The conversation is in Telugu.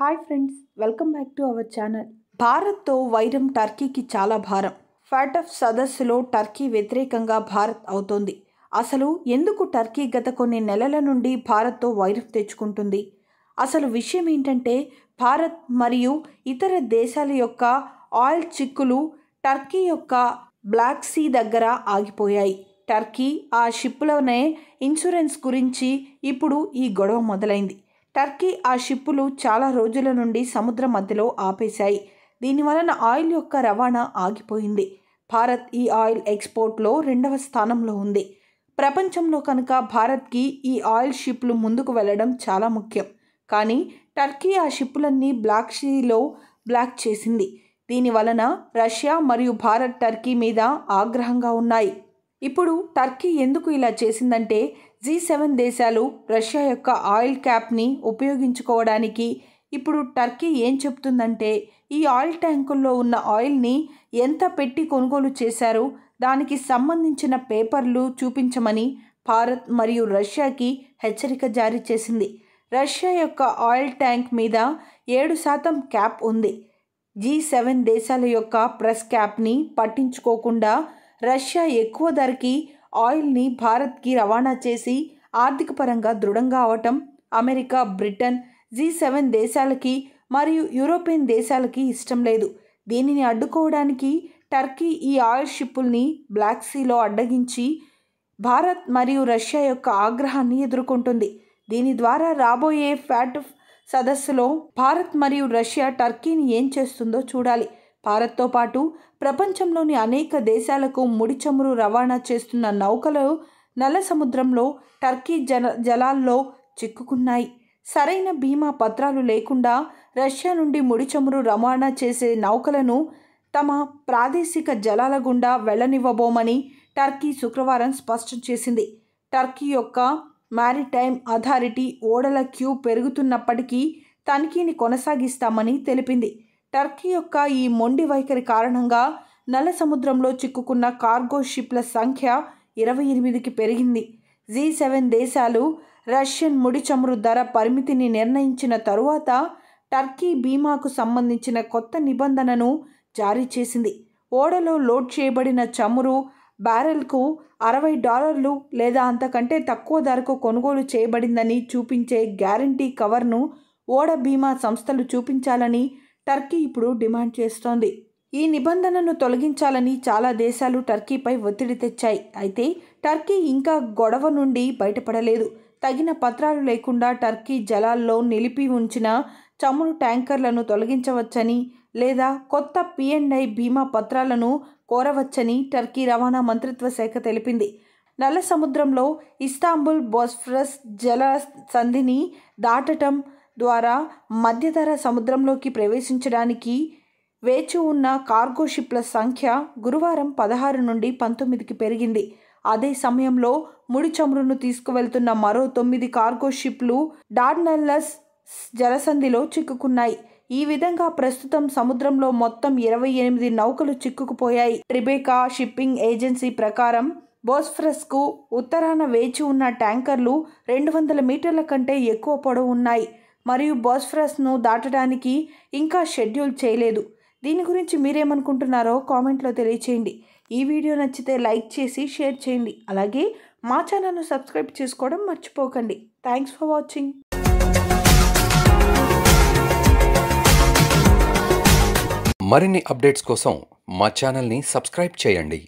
hi friends welcome back to our channel భారత్తో వైరం టర్కీకి చాలా భారం ఆఫ్ సదస్సులో టర్కీ వ్యతిరేకంగా భారత్ అవుతోంది అసలు ఎందుకు టర్కీ గత కొన్ని నెలల నుండి భారత్తో వైరం తెచ్చుకుంటుంది అసలు విషయం ఏంటంటే భారత్ మరియు ఇతర దేశాల యొక్క ఆయిల్ చిక్కులు టర్కీ యొక్క బ్లాక్ సీ దగ్గర ఆగిపోయాయి టర్కీ ఆ షిప్లోనే ఇన్సూరెన్స్ గురించి ఇప్పుడు ఈ గొడవ మొదలైంది టర్కీ ఆ షిప్పులు చాలా రోజుల నుండి సముద్ర మధ్యలో ఆపేశాయి దీనివలన ఆయిల్ యొక్క రవాణా ఆగిపోయింది భారత్ ఈ ఆయిల్ ఎక్స్పోర్ట్లో రెండవ స్థానంలో ఉంది ప్రపంచంలో కనుక భారత్కి ఈ ఆయిల్ షిప్లు ముందుకు వెళ్ళడం చాలా ముఖ్యం కానీ టర్కీ ఆ షిప్పులన్నీ బ్లాక్ షీలో బ్లాక్ చేసింది దీని వలన రష్యా మరియు భారత్ టర్కీ మీద ఆగ్రహంగా ఉన్నాయి ఇప్పుడు టర్కీ ఎందుకు ఇలా చేసిందంటే జీ సెవెన్ దేశాలు రష్యా యొక్క ఆయిల్ క్యాప్ని ఉపయోగించుకోవడానికి ఇప్పుడు టర్కీ ఏం చెప్తుందంటే ఈ ఆయిల్ ట్యాంకుల్లో ఉన్న ఆయిల్ని ఎంత పెట్టి కొనుగోలు చేశారు దానికి సంబంధించిన పేపర్లు చూపించమని భారత్ మరియు రష్యాకి హెచ్చరిక జారీ చేసింది రష్యా యొక్క ఆయిల్ ట్యాంక్ మీద ఏడు శాతం క్యాప్ ఉంది జీ సెవెన్ దేశాల యొక్క ప్రెస్ క్యాప్ని పట్టించుకోకుండా రష్యా ఎక్కువ ధరకి ఆయిల్ని భారత్కి రవాణా చేసి ఆర్థిక పరంగా దృఢంగా అవటం అమెరికా బ్రిటన్ జీ సెవెన్ దేశాలకి మరియు యూరోపియన్ దేశాలకి ఇష్టం లేదు దీనిని అడ్డుకోవడానికి టర్కీ ఈ ఆయిల్ షిప్పుల్ని బ్లాక్ సీలో అడ్డగించి భారత్ మరియు రష్యా యొక్క ఆగ్రహాన్ని ఎదుర్కొంటుంది దీని ద్వారా రాబోయే ఫ్యాట్ సదస్సులో భారత్ మరియు రష్యా టర్కీని ఏం చేస్తుందో చూడాలి భారత్తో పాటు ప్రపంచంలోని అనేక దేశాలకు ముడి చమురు రవాణా చేస్తున్న నౌకలు నల్ల సముద్రంలో టర్కీ జల జలాల్లో చిక్కుకున్నాయి సరైన బీమా పత్రాలు లేకుండా రష్యా నుండి ముడి చమురు రవాణా చేసే నౌకలను తమ ప్రాదేశిక జలాల గుండా వెళ్ళనివ్వబోమని టర్కీ శుక్రవారం స్పష్టం చేసింది టర్కీ యొక్క మారిటైమ్ అథారిటీ ఓడల క్యూ పెరుగుతున్నప్పటికీ తనిఖీని కొనసాగిస్తామని తెలిపింది టర్కీ యొక్క ఈ మొండి వైఖరి కారణంగా నల్ల సముద్రంలో చిక్కుకున్న కార్గో షిప్ల సంఖ్య ఇరవై ఎనిమిదికి పెరిగింది జీ సెవెన్ దేశాలు రష్యన్ ముడి చమురు ధర పరిమితిని నిర్ణయించిన తరువాత టర్కీ బీమాకు సంబంధించిన కొత్త నిబంధనను జారీ చేసింది ఓడలో లోడ్ చేయబడిన చమురు బ్యారెల్కు అరవై డాలర్లు లేదా అంతకంటే తక్కువ ధరకు కొనుగోలు చేయబడిందని చూపించే గ్యారంటీ కవర్ను ఓడ బీమా సంస్థలు చూపించాలని టర్కీ ఇప్పుడు డిమాండ్ చేస్తోంది ఈ నిబంధనను తొలగించాలని చాలా దేశాలు టర్కీపై ఒత్తిడి తెచ్చాయి అయితే టర్కీ ఇంకా గొడవ నుండి బయటపడలేదు తగిన పత్రాలు లేకుండా టర్కీ జలాల్లో నిలిపి ఉంచిన చమురు ట్యాంకర్లను తొలగించవచ్చని లేదా కొత్త పిఎండ్ఐ బీమా పత్రాలను కోరవచ్చని టర్కీ రవాణా మంత్రిత్వ శాఖ తెలిపింది నల్ల సముద్రంలో ఇస్తాంబుల్ బోస్ఫరస్ జల సంధిని దాటటం ద్వారా మధ్యధర సముద్రంలోకి ప్రవేశించడానికి వేచి ఉన్న కార్గో షిప్ల సంఖ్య గురువారం పదహారు నుండి పంతొమ్మిదికి పెరిగింది అదే సమయంలో ముడి చమురును తీసుకువెళ్తున్న మరో తొమ్మిది కార్గో షిప్లు డార్నెల్లస్ జలసంధిలో చిక్కుకున్నాయి ఈ విధంగా ప్రస్తుతం సముద్రంలో మొత్తం ఇరవై ఎనిమిది నౌకలు చిక్కుకుపోయాయి ట్రిబేకా షిప్పింగ్ ఏజెన్సీ ప్రకారం బోస్ఫ్రస్కు ఉత్తరాన వేచి ఉన్న ట్యాంకర్లు రెండు వందల మీటర్ల కంటే ఎక్కువ పొడవు ఉన్నాయి మరియు బాస్ఫరస్ను దాటడానికి ఇంకా షెడ్యూల్ చేయలేదు దీని గురించి మీరేమనుకుంటున్నారో కామెంట్లో తెలియచేయండి ఈ వీడియో నచ్చితే లైక్ చేసి షేర్ చేయండి అలాగే మా ఛానల్ను సబ్స్క్రైబ్ చేసుకోవడం మర్చిపోకండి థ్యాంక్స్ ఫర్ వాచింగ్ మరిన్ని అప్డేట్స్ కోసం మా సబ్స్క్రైబ్ చేయండి